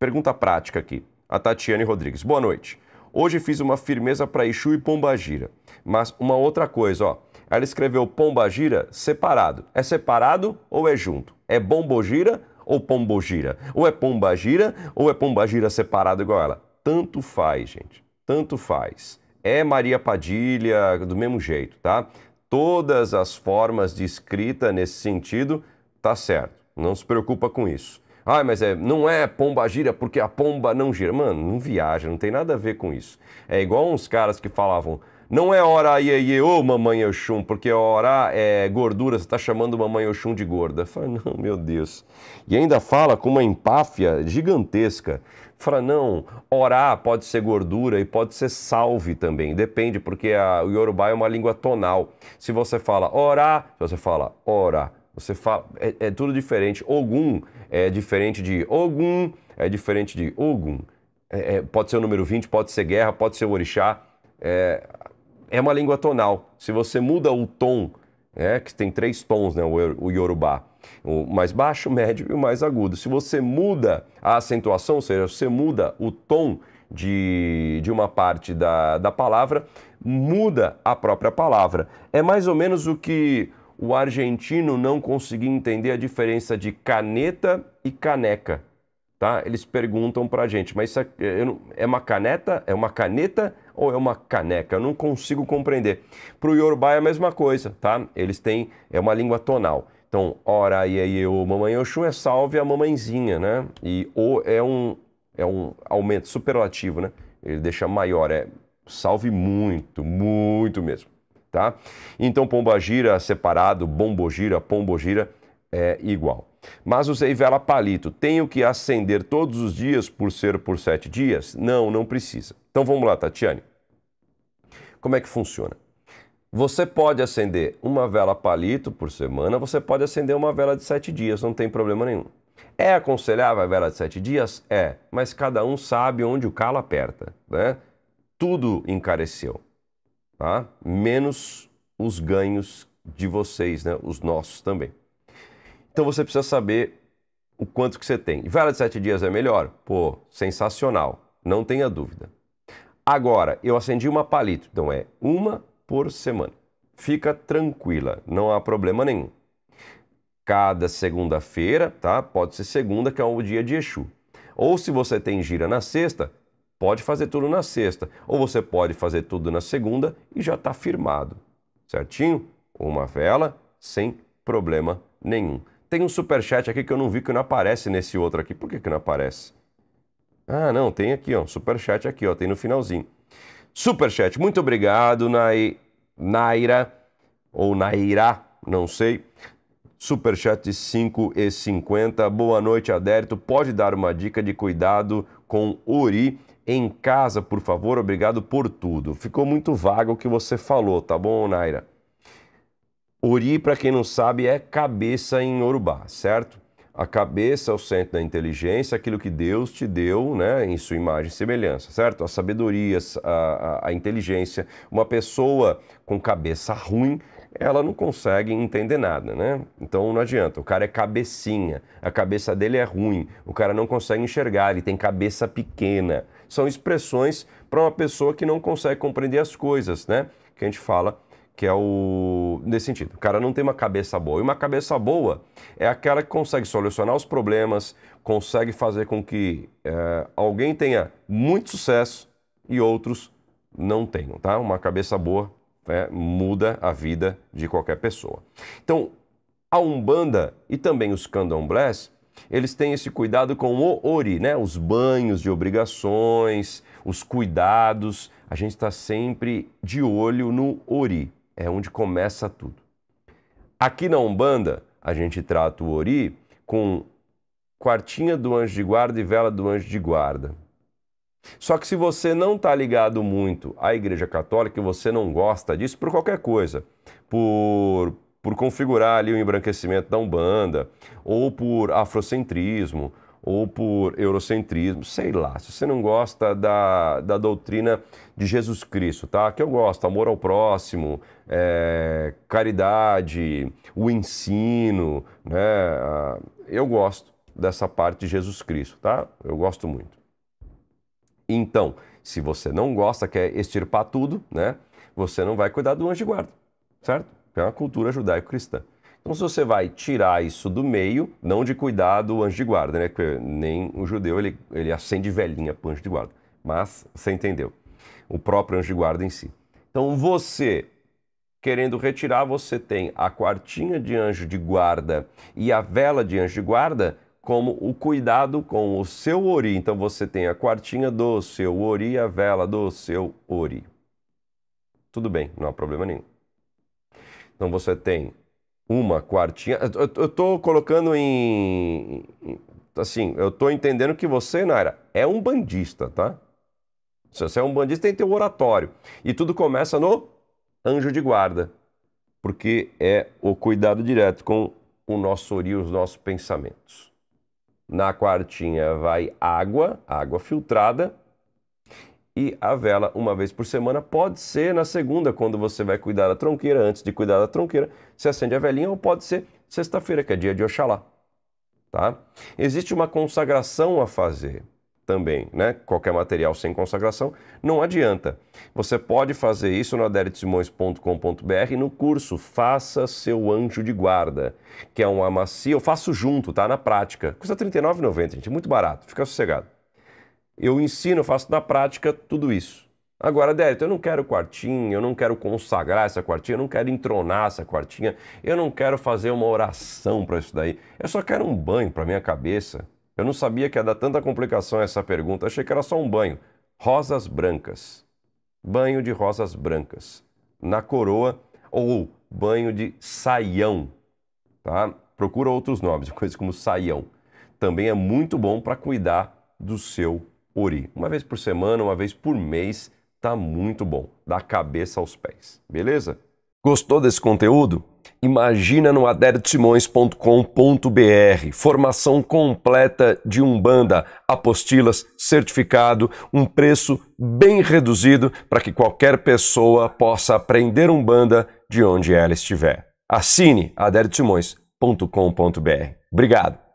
Pergunta prática aqui. A Tatiane Rodrigues. Boa noite. Hoje fiz uma firmeza para Exu e Pombagira. Mas uma outra coisa, ó. Ela escreveu Pombagira separado. É separado ou é junto? É Bombogira ou Pombogira? Ou é Pombagira ou é Pombagira separado igual ela? Tanto faz, gente. Tanto faz. É Maria Padilha do mesmo jeito, tá? Todas as formas de escrita nesse sentido, tá certo. Não se preocupa com isso. Ah, mas é, não é pomba gira porque a pomba não gira. Mano, não viaja, não tem nada a ver com isso. É igual uns caras que falavam, não é hora iê, iê ô mamãe Oxum, porque é orar é gordura, você está chamando mamãe Oxum de gorda. Fala, não, meu Deus. E ainda fala com uma empáfia gigantesca. Fala, não, orar pode ser gordura e pode ser salve também. Depende, porque a, o Yorubá é uma língua tonal. Se você fala orar, se você fala ora, você fala, é, é tudo diferente. Ogum é diferente de Ogum, é diferente de Ogum. É, é, pode ser o número 20, pode ser guerra, pode ser o orixá. É, é uma língua tonal. Se você muda o tom, é, que tem três tons, né, o, o Yorubá, o mais baixo, o médio e o mais agudo. Se você muda a acentuação, ou seja, você muda o tom de, de uma parte da, da palavra, muda a própria palavra. É mais ou menos o que o argentino não conseguia entender a diferença de caneta e caneca. Tá? Eles perguntam para a gente, mas isso é, é uma caneta? É uma caneta ou é uma caneca? Eu não consigo compreender. Para o Yorubá é a mesma coisa, tá? Eles têm, é uma língua tonal. Então, ora, e o mamãe Oxum é salve a mamãezinha, né? E o é um, é um aumento superlativo, né? Ele deixa maior, é salve muito, muito mesmo tá? Então pombagira separado, bombogira, pombogira é igual. Mas o vela palito, tenho que acender todos os dias por ser por sete dias? Não, não precisa. Então vamos lá, Tatiane. Como é que funciona? Você pode acender uma vela palito por semana, você pode acender uma vela de sete dias, não tem problema nenhum. É aconselhável a vela de sete dias? É, mas cada um sabe onde o calo aperta, né? Tudo encareceu tá? menos os ganhos de vocês, né? os nossos também. Então você precisa saber o quanto que você tem. Vela de sete dias é melhor? Pô, sensacional, não tenha dúvida. Agora, eu acendi uma palito, então é uma por semana. Fica tranquila, não há problema nenhum. Cada segunda-feira, tá? Pode ser segunda, que é o dia de Exu. Ou se você tem gira na sexta, pode fazer tudo na sexta, ou você pode fazer tudo na segunda e já está firmado. Certinho? Uma vela sem problema nenhum. Tem um super chat aqui que eu não vi que não aparece nesse outro aqui. Por que, que não aparece? Ah, não, tem aqui, ó, super chat aqui, ó, tem no finalzinho. Super chat. Muito obrigado, Nai... Naira ou Naira, não sei. Superchat de 50. Boa noite, Adérito. Pode dar uma dica de cuidado com uri em casa, por favor, obrigado por tudo. Ficou muito vago o que você falou, tá bom, Naira? Ori, para quem não sabe, é cabeça em Urubá, certo? A cabeça é o centro da inteligência, aquilo que Deus te deu né, em sua imagem e semelhança, certo? A sabedoria, a, a, a inteligência. Uma pessoa com cabeça ruim ela não consegue entender nada, né? Então não adianta, o cara é cabecinha, a cabeça dele é ruim, o cara não consegue enxergar, ele tem cabeça pequena. São expressões para uma pessoa que não consegue compreender as coisas, né? Que a gente fala que é o. nesse sentido. O cara não tem uma cabeça boa. E uma cabeça boa é aquela que consegue solucionar os problemas, consegue fazer com que é, alguém tenha muito sucesso e outros não tenham, tá? Uma cabeça boa né, muda a vida de qualquer pessoa. Então, a Umbanda e também os candomblés, eles têm esse cuidado com o ori, né? os banhos de obrigações, os cuidados. A gente está sempre de olho no ori, é onde começa tudo. Aqui na Umbanda, a gente trata o ori com quartinha do anjo de guarda e vela do anjo de guarda. Só que se você não está ligado muito à Igreja Católica e você não gosta disso, por qualquer coisa, por, por configurar ali o embranquecimento da Umbanda, ou por afrocentrismo, ou por eurocentrismo, sei lá. Se você não gosta da, da doutrina de Jesus Cristo, tá? Que eu gosto, amor ao próximo, é, caridade, o ensino, né? Ah, eu gosto dessa parte de Jesus Cristo, tá? Eu gosto muito. Então, se você não gosta, quer extirpar tudo, né? Você não vai cuidar do anjo de guarda, certo? é uma cultura judaico-cristã. Então, se você vai tirar isso do meio, não de cuidar do anjo de guarda, né? Porque nem o judeu ele, ele acende velhinha para o anjo de guarda. Mas você entendeu. O próprio anjo de guarda em si. Então, você querendo retirar, você tem a quartinha de anjo de guarda e a vela de anjo de guarda como o cuidado com o seu ori. Então você tem a quartinha do seu ori, a vela do seu ori. Tudo bem, não há problema nenhum. Então você tem uma quartinha. Eu estou colocando em. Assim, eu estou entendendo que você, Naira, é um bandista, tá? Se você é um bandista, tem que ter um oratório. E tudo começa no anjo de guarda, porque é o cuidado direto com o nosso ori, os nossos pensamentos. Na quartinha vai água, água filtrada. E a vela uma vez por semana. Pode ser na segunda, quando você vai cuidar da tronqueira. Antes de cuidar da tronqueira, você acende a velinha. Ou pode ser sexta-feira, que é dia de Oxalá. Tá? Existe uma consagração a fazer também, né? Qualquer material sem consagração, não adianta. Você pode fazer isso no aderesimões.com.br no curso Faça Seu Anjo de Guarda, que é uma macia, eu faço junto, tá? Na prática. Custa R$ 39,90, gente, é muito barato, fica sossegado. Eu ensino, faço na prática tudo isso. Agora, Adérito, eu não quero quartinho, eu não quero consagrar essa quartinha, eu não quero entronar essa quartinha, eu não quero fazer uma oração para isso daí. Eu só quero um banho para minha cabeça, eu não sabia que ia dar tanta complicação essa pergunta, achei que era só um banho. Rosas brancas. Banho de rosas brancas. Na coroa ou banho de saião. Tá? Procura outros nomes, coisas como saião. Também é muito bom para cuidar do seu ori. Uma vez por semana, uma vez por mês, tá muito bom, da cabeça aos pés. Beleza? Gostou desse conteúdo? imagina no adertosimões.com.br. Formação completa de Umbanda, apostilas, certificado, um preço bem reduzido para que qualquer pessoa possa aprender Umbanda de onde ela estiver. Assine adertosimões.com.br. Obrigado.